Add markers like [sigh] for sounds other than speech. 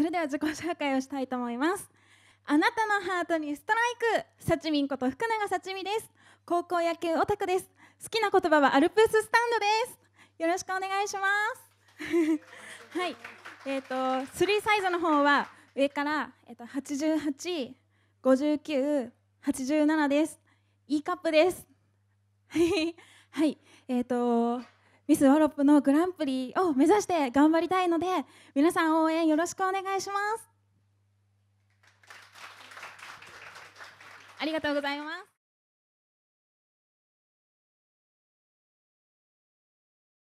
それでは自己紹介をしたいと思いますあなたのハートにストライクさちみんこと福永さちみです高校野球オタクです好きな言葉はアルプススタンドですよろしくお願いします [laughs] はいえっ、ー、と3サイズの方は上からえっ、ー、と88 59 87です E カップです [laughs] はいえっ、ー、とミスワロップのグランプリを目指して頑張りたいので皆さん応援よろしくお願いしますありがとうございます